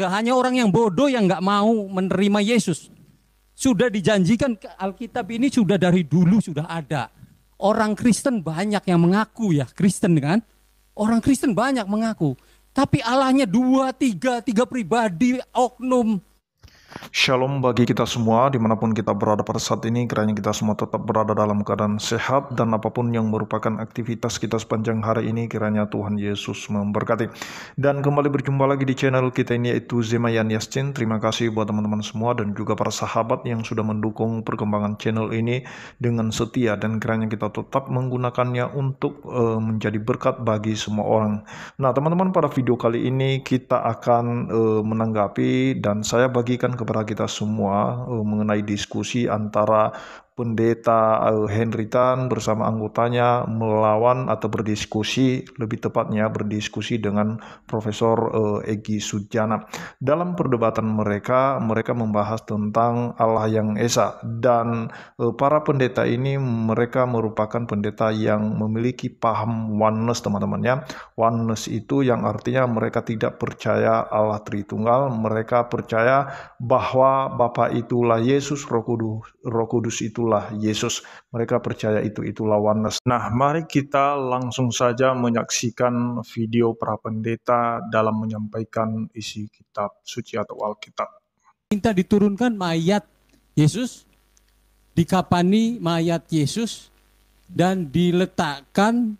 Gak hanya orang yang bodoh yang gak mau menerima Yesus. Sudah dijanjikan Alkitab ini sudah dari dulu sudah ada. Orang Kristen banyak yang mengaku ya Kristen dengan Orang Kristen banyak mengaku. Tapi Allahnya dua, tiga, tiga pribadi, oknum. Shalom bagi kita semua dimanapun kita berada pada saat ini kiranya kita semua tetap berada dalam keadaan sehat dan apapun yang merupakan aktivitas kita sepanjang hari ini kiranya Tuhan Yesus memberkati dan kembali berjumpa lagi di channel kita ini yaitu Zemayan Yastin terima kasih buat teman-teman semua dan juga para sahabat yang sudah mendukung perkembangan channel ini dengan setia dan kiranya kita tetap menggunakannya untuk uh, menjadi berkat bagi semua orang nah teman-teman pada video kali ini kita akan uh, menanggapi dan saya bagikan kepada kita semua eh, mengenai diskusi antara pendeta Henry Tan bersama anggotanya melawan atau berdiskusi, lebih tepatnya berdiskusi dengan Profesor eh, Egi Sujana. Dalam perdebatan mereka, mereka membahas tentang Allah yang Esa dan eh, para pendeta ini mereka merupakan pendeta yang memiliki paham oneness teman-teman ya. Oneness itu yang artinya mereka tidak percaya Allah Tritunggal, mereka percaya bahwa Bapa itulah Yesus, Roh Kudus, Roh Kudus itulah itulah Yesus. Mereka percaya itu itulah oneness. Nah, mari kita langsung saja menyaksikan video para pendeta dalam menyampaikan isi kitab suci atau Alkitab. Minta diturunkan mayat Yesus, dikapani mayat Yesus, dan diletakkan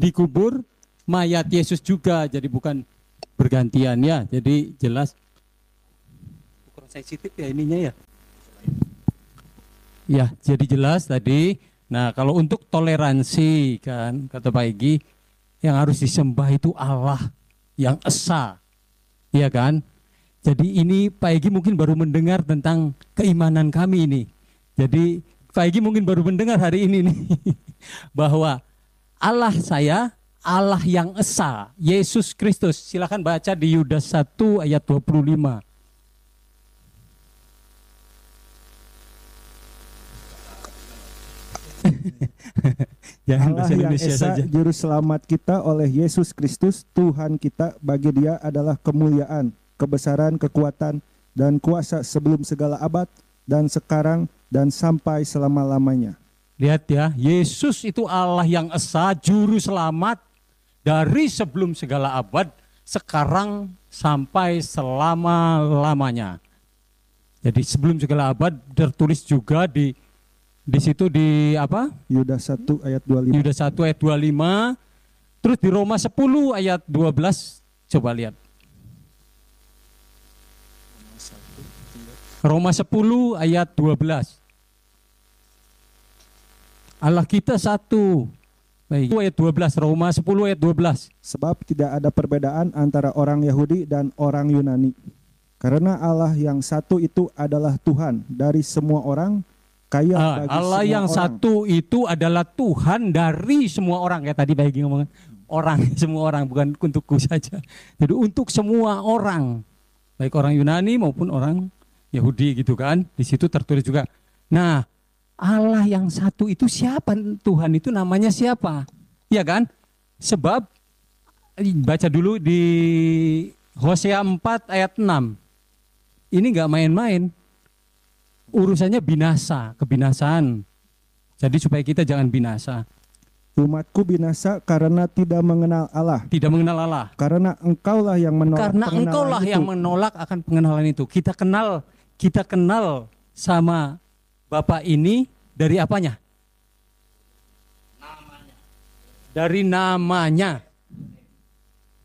dikubur mayat Yesus juga. Jadi bukan bergantian ya. Jadi jelas Ukuran sensitif ya ininya ya. Ya, jadi jelas tadi. Nah, kalau untuk toleransi kan kata Pak Egi, yang harus disembah itu Allah yang esa. Iya kan? Jadi ini Pak Egi mungkin baru mendengar tentang keimanan kami ini. Jadi Pak Egi mungkin baru mendengar hari ini nih bahwa Allah saya Allah yang esa, Yesus Kristus. Silakan baca di Yudas 1 ayat 25. Jangan Allah yang Indonesia Esa, saja. juru selamat kita oleh Yesus Kristus Tuhan kita bagi dia adalah kemuliaan, kebesaran, kekuatan dan kuasa sebelum segala abad dan sekarang dan sampai selama-lamanya. Lihat ya, Yesus itu Allah yang esa, juru selamat dari sebelum segala abad, sekarang sampai selama-lamanya. Jadi sebelum segala abad tertulis juga di di situ di apa? Yudas 1 ayat 25. Yudas 1 ayat 25. Terus di Roma 10 ayat 12 coba lihat. Roma 10 ayat 12. Allah kita satu. Baik. Ayat 12 Roma 10 ayat 12. Sebab tidak ada perbedaan antara orang Yahudi dan orang Yunani. Karena Allah yang satu itu adalah Tuhan dari semua orang kaya uh, bagi Allah semua yang orang. satu itu adalah Tuhan dari semua orang ya tadi bagi ngomong orang semua orang bukan untukku saja jadi untuk semua orang baik orang Yunani maupun orang Yahudi gitu kan di situ tertulis juga nah Allah yang satu itu siapa Tuhan itu namanya siapa ya kan sebab baca dulu di Hosea 4 ayat 6 ini nggak main-main urusannya binasa, kebinasaan. Jadi supaya kita jangan binasa. Umatku binasa karena tidak mengenal Allah. Tidak mengenal Allah. Karena engkaulah yang menolak. Karena engkaulah yang menolak akan pengenalan itu. Kita kenal, kita kenal sama Bapak ini dari apanya? Namanya. Dari namanya.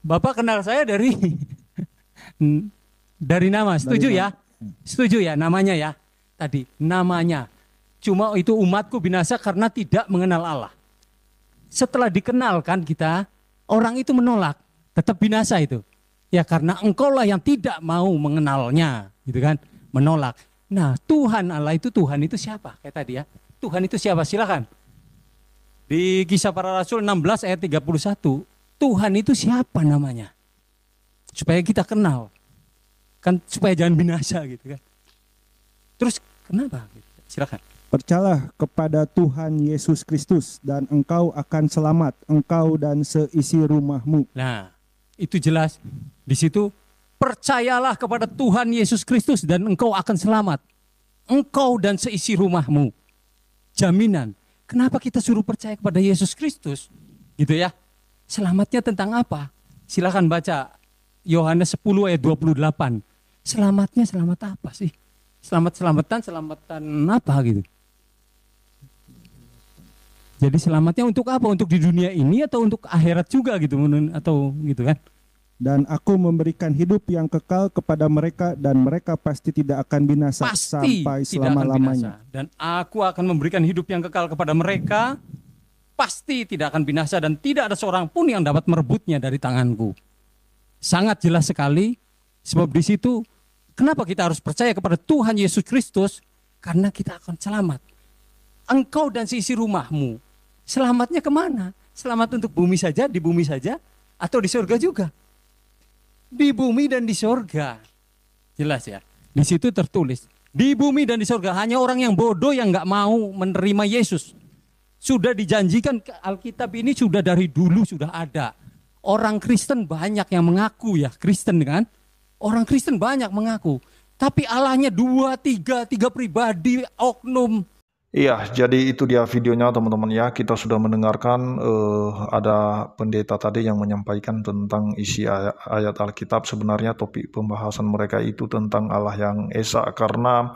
Bapak kenal saya dari dari nama. Setuju ya? Setuju ya namanya ya? tadi namanya. Cuma itu umatku binasa karena tidak mengenal Allah. Setelah dikenalkan kita, orang itu menolak, tetap binasa itu. Ya karena engkaulah yang tidak mau mengenalnya, gitu kan? Menolak. Nah, Tuhan Allah itu Tuhan itu siapa? Kayak tadi ya. Tuhan itu siapa? Silakan. Di kisah para rasul 16 ayat 31, Tuhan itu siapa namanya? Supaya kita kenal. Kan supaya jangan binasa gitu kan. Terus kenapa? Silakan. Percayalah kepada Tuhan Yesus Kristus dan engkau akan selamat, engkau dan seisi rumahmu. Nah, itu jelas. Di situ percayalah kepada Tuhan Yesus Kristus dan engkau akan selamat. Engkau dan seisi rumahmu. Jaminan. Kenapa kita suruh percaya kepada Yesus Kristus? Gitu ya. Selamatnya tentang apa? Silakan baca Yohanes 10 ayat 28. Selamatnya selamat apa sih? Selamat-selamatan, selamatan apa gitu. Jadi selamatnya untuk apa? Untuk di dunia ini atau untuk akhirat juga gitu atau gitu kan? Dan aku memberikan hidup yang kekal kepada mereka dan mereka pasti tidak akan binasa pasti sampai selama-lamanya. Dan aku akan memberikan hidup yang kekal kepada mereka pasti tidak akan binasa dan tidak ada seorang pun yang dapat merebutnya dari tanganku. Sangat jelas sekali sebab di situ Kenapa kita harus percaya kepada Tuhan Yesus Kristus? Karena kita akan selamat. Engkau dan sisi rumahmu. Selamatnya kemana? Selamat untuk bumi saja, di bumi saja, atau di surga juga? Di bumi dan di surga. Jelas ya. Di situ tertulis. Di bumi dan di surga hanya orang yang bodoh yang nggak mau menerima Yesus. Sudah dijanjikan Alkitab ini sudah dari dulu sudah ada. Orang Kristen banyak yang mengaku ya Kristen dengan Orang Kristen banyak mengaku, tapi Allahnya dua, tiga, tiga pribadi, oknum. Iya, jadi itu dia videonya teman-teman ya. Kita sudah mendengarkan uh, ada pendeta tadi yang menyampaikan tentang isi ayat, ayat Alkitab. Sebenarnya topik pembahasan mereka itu tentang Allah yang esa karena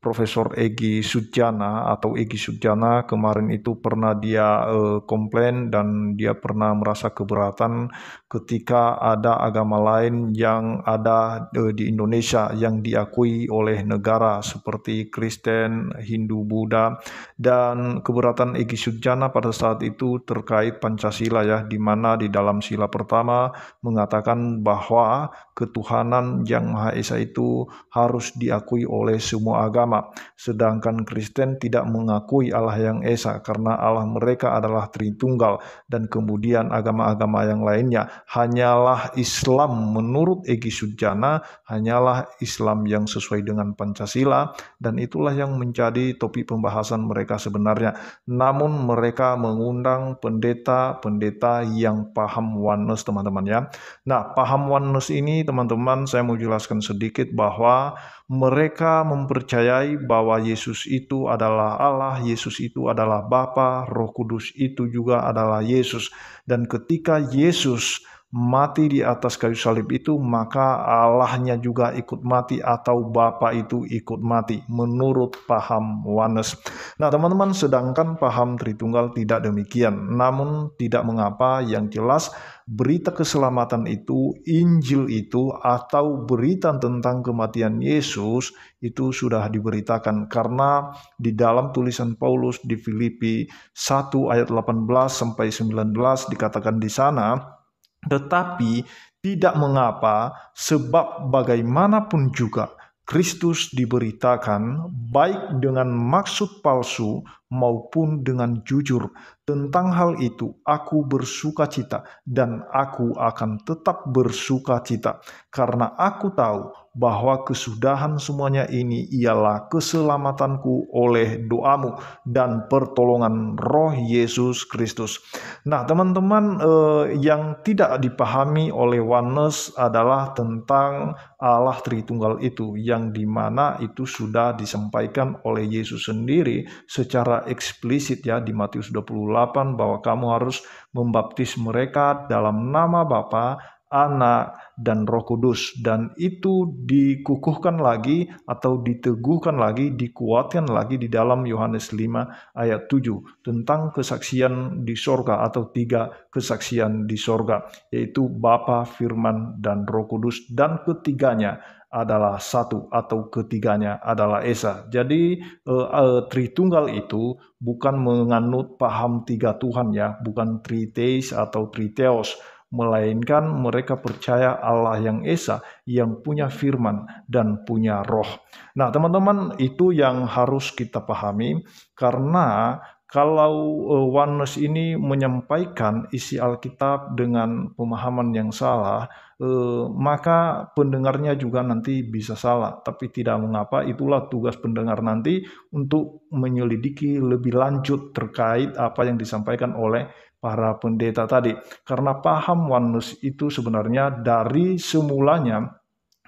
Profesor Egi Sujana atau Egi Sujana kemarin itu pernah dia uh, komplain dan dia pernah merasa keberatan ketika ada agama lain yang ada uh, di Indonesia yang diakui oleh negara seperti Kristen, Hindu, Buddha dan keberatan Egi Sujana pada saat itu terkait Pancasila ya di mana di dalam sila pertama mengatakan bahwa ketuhanan yang Maha Esa itu harus diakui oleh semua agama sama, sedangkan Kristen tidak mengakui Allah yang esa karena Allah mereka adalah Tritunggal dan kemudian agama-agama yang lainnya. Hanyalah Islam menurut Egi Sujana, hanyalah Islam yang sesuai dengan Pancasila dan itulah yang menjadi topik pembahasan mereka sebenarnya. Namun mereka mengundang pendeta-pendeta yang paham oneness teman-teman ya. Nah, paham oneness ini teman-teman saya mau jelaskan sedikit bahwa mereka mempercayai percayai bahwa Yesus itu adalah Allah, Yesus itu adalah Bapa, Roh Kudus itu juga adalah Yesus. Dan ketika Yesus mati di atas kayu salib itu, maka Allahnya juga ikut mati atau Bapa itu ikut mati, menurut paham Wanes. Nah teman-teman, sedangkan paham Tritunggal tidak demikian. Namun tidak mengapa, yang jelas berita keselamatan itu, Injil itu, atau berita tentang kematian Yesus itu sudah diberitakan. Karena di dalam tulisan Paulus di Filipi 1 ayat 18 sampai 19 dikatakan di sana, tetapi tidak mengapa, sebab bagaimanapun juga Kristus diberitakan, baik dengan maksud palsu maupun dengan jujur. Tentang hal itu, aku bersuka cita, dan aku akan tetap bersuka cita, karena aku tahu bahwa kesudahan semuanya ini ialah keselamatanku oleh doamu dan pertolongan Roh Yesus Kristus. Nah, teman-teman eh, yang tidak dipahami oleh oneness adalah tentang Allah Tritunggal itu, yang dimana itu sudah disampaikan oleh Yesus sendiri secara eksplisit ya di Matius 28 bahwa kamu harus membaptis mereka dalam nama Bapa, Anak, dan Roh Kudus dan itu dikukuhkan lagi atau diteguhkan lagi, dikuatkan lagi di dalam Yohanes 5 ayat 7 tentang kesaksian di sorga atau tiga kesaksian di sorga yaitu Bapa, Firman, dan Roh Kudus dan ketiganya adalah satu atau ketiganya adalah esa. Jadi eh, eh, Tritunggal itu bukan menganut paham tiga Tuhan ya, bukan Triteis atau Triteos, melainkan mereka percaya Allah yang esa yang punya firman dan punya roh. Nah, teman-teman, itu yang harus kita pahami karena kalau eh, oneness ini menyampaikan isi Alkitab dengan pemahaman yang salah, eh, maka pendengarnya juga nanti bisa salah. Tapi tidak mengapa, itulah tugas pendengar nanti untuk menyelidiki lebih lanjut terkait apa yang disampaikan oleh para pendeta tadi. Karena paham oneness itu sebenarnya dari semulanya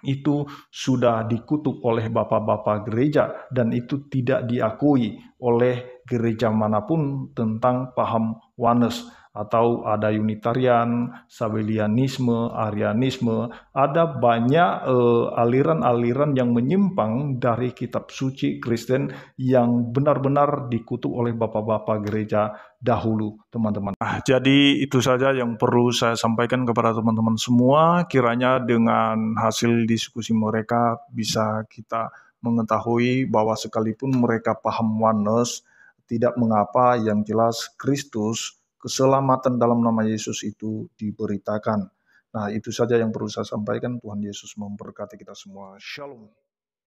itu sudah dikutuk oleh bapak-bapak gereja dan itu tidak diakui oleh gereja manapun tentang paham oneness atau ada Unitarian, Sabelianisme, Arianisme, ada banyak aliran eh, aliran-aliran yang menyimpang dari kitab suci Kristen yang benar-benar dikutuk oleh bapak-bapak gereja dahulu, teman-teman. Nah, jadi itu saja yang perlu saya sampaikan kepada teman-teman semua. Kiranya dengan hasil diskusi mereka bisa kita mengetahui bahwa sekalipun mereka paham oneness, tidak mengapa, yang jelas Kristus, keselamatan dalam nama Yesus itu diberitakan. Nah, itu saja yang perlu saya sampaikan. Tuhan Yesus memberkati kita semua. Shalom.